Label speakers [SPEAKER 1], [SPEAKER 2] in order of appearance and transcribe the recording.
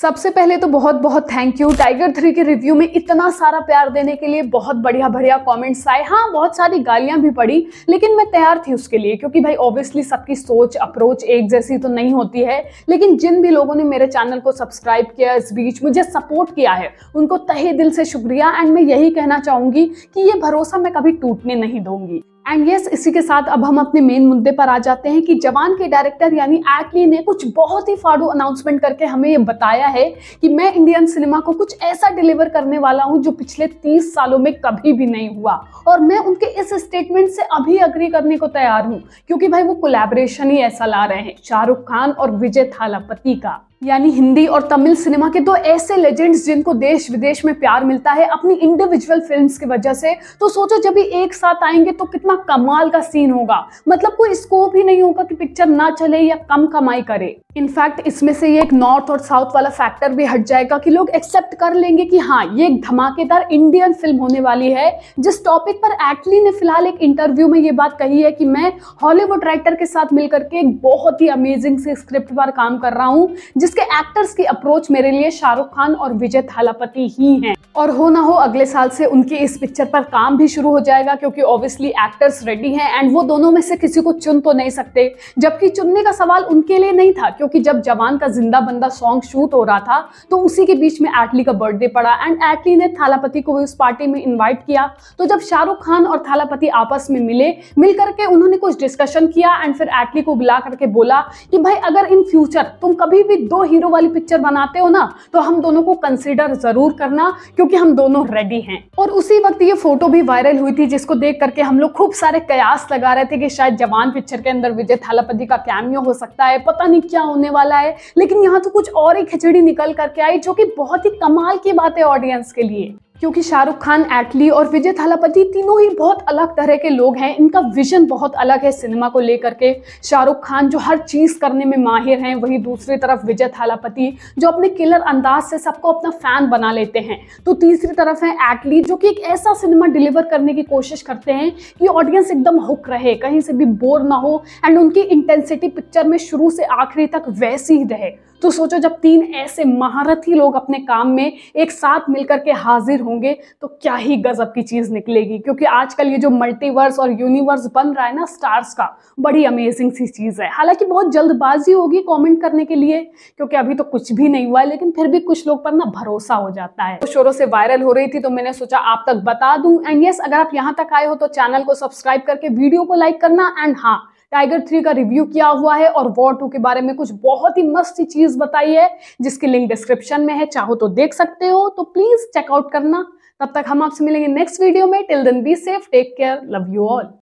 [SPEAKER 1] सबसे पहले तो बहुत बहुत थैंक यू टाइगर थ्री के रिव्यू में इतना सारा प्यार देने के लिए बहुत बढ़िया बढ़िया कमेंट्स आए हाँ बहुत सारी गालियां भी पड़ी लेकिन मैं तैयार थी उसके लिए क्योंकि भाई ऑब्वियसली सबकी सोच अप्रोच एक जैसी तो नहीं होती है लेकिन जिन भी लोगों ने मेरे चैनल को सब्सक्राइब किया इस बीच मुझे सपोर्ट किया है उनको तहे दिल से शुक्रिया एंड मैं यही कहना चाहूँगी कि ये भरोसा मैं कभी टूटने नहीं दूंगी एंड यस yes, इसी के साथ अब हम अपने मेन मुद्दे पर आ जाते हैं कि जवान के डायरेक्टर यानी एटली ने कुछ बहुत ही फाड़ू अनाउंसमेंट करके हमें ये बताया है कि मैं इंडियन सिनेमा को कुछ ऐसा डिलीवर करने वाला हूँ जो पिछले तीस सालों में कभी भी नहीं हुआ और मैं उनके इस स्टेटमेंट से अभी अग्री करने को तैयार हूँ क्योंकि भाई वो कोलेबरेशन ही ऐसा ला रहे हैं शाहरुख खान और विजय थालापति का यानी हिंदी और तमिल सिनेमा के दो ऐसे लेजेंड्स जिनको देश विदेश में प्यार मिलता है अपनी इंडिविजुअल फिल्म्स की वजह से तो सोचो जब भी एक साथ आएंगे तो कितना कमाल का सीन होगा मतलब कोई स्कोप ही नहीं होगा कि पिक्चर ना चले या कम कमाई करे इनफैक्ट इसमें से ये एक नॉर्थ और साउथ वाला फैक्टर भी हट जाएगा कि लोग एक्सेप्ट कर लेंगे कि हाँ ये एक धमाकेदार इंडियन फिल्म होने वाली है जिस टॉपिक पर एटली ने फिलहाल एक इंटरव्यू में ये बात कही है कि मैं हॉलीवुड राइटर के साथ मिलकर के एक बहुत ही अमेजिंग से स्क्रिप्ट पर काम कर रहा हूँ जिस इसके एक्टर्स की अप्रोच मेरे लिए शाहरुख खान और विजय थालापति ही हैं और हो ना हो अगले साल से उनकी इस पिक्चर पर काम भी शुरू हो जाएगा क्योंकि ऑब्वियसली एक्टर्स रेडी हैं एंड वो दोनों में से किसी को चुन तो नहीं सकते जबकि चुनने का सवाल उनके लिए नहीं था क्योंकि जब जवान का जिंदा बंदा सॉन्ग शूट हो रहा था तो उसी के बीच में एटली का बर्थडे पड़ा एंड एटली ने थालापति को भी उस पार्टी में इन्वाइट किया तो जब शाहरुख खान और थालापति आपस में मिले मिल करके उन्होंने कुछ डिस्कशन किया एंड फिर एटली को बुला करके बोला कि भाई अगर इन फ्यूचर तुम कभी भी दो दो हीरो वाली पिक्चर बनाते हो ना तो हम दोनों को कंसिडर जरूर करना क्योंकि हम दोनों रेडी हैं और उसी वक्त ये फोटो भी वायरल हुई थी जिसको देख करके हम लोग खूब सारे कयास लगा रहे थे कि शायद जवान पिक्चर के अंदर विजय थालापति का कैमियो हो सकता है पता नहीं क्या होने वाला है लेकिन यहाँ तो कुछ और ही खिचड़ी निकल करके आई जो कि बहुत ही कमाल की बात है ऑडियंस के लिए क्योंकि शाहरुख खान एटली और विजय थालापति तीनों ही बहुत अलग तरह के लोग हैं इनका विजन बहुत अलग है सिनेमा को लेकर के शाहरुख खान जो हर चीज़ करने में माहिर हैं वहीं दूसरी तरफ विजय थालापति जो अपने किलर अंदाज से सबको अपना फ़ैन बना लेते हैं तो तीसरी तरफ है एटली जो कि एक ऐसा सिनेमा डिलीवर करने की कोशिश करते हैं कि ऑडियंस एकदम हुक रहे कहीं से भी बोर ना हो एंड उनकी इंटेंसिटी पिक्चर में शुरू से आखिरी तक वैसी ही रहे तो सोचो जब तीन ऐसे महारथी लोग अपने काम में एक साथ मिलकर के हाजिर होंगे तो क्या ही गजब की चीज़ निकलेगी क्योंकि आजकल ये जो मल्टीवर्स और यूनिवर्स बन रहा है ना स्टार्स का बड़ी अमेजिंग सी चीज़ है हालांकि बहुत जल्दबाजी होगी कॉमेंट करने के लिए क्योंकि अभी तो कुछ भी नहीं हुआ है लेकिन फिर भी कुछ लोग पर ना भरोसा हो जाता है तो शोरों से वायरल हो रही थी तो मैंने सोचा आप तक बता दूं एंड यस अगर आप यहाँ तक आए हो तो चैनल को सब्सक्राइब करके वीडियो को लाइक करना एंड हाँ टाइगर थ्री का रिव्यू किया हुआ है और वॉर टू के बारे में कुछ बहुत ही मस्त चीज बताई है जिसकी लिंक डिस्क्रिप्शन में है चाहो तो देख सकते हो तो प्लीज चेकआउट करना तब तक हम आपसे मिलेंगे नेक्स्ट वीडियो में till then be safe take care love you all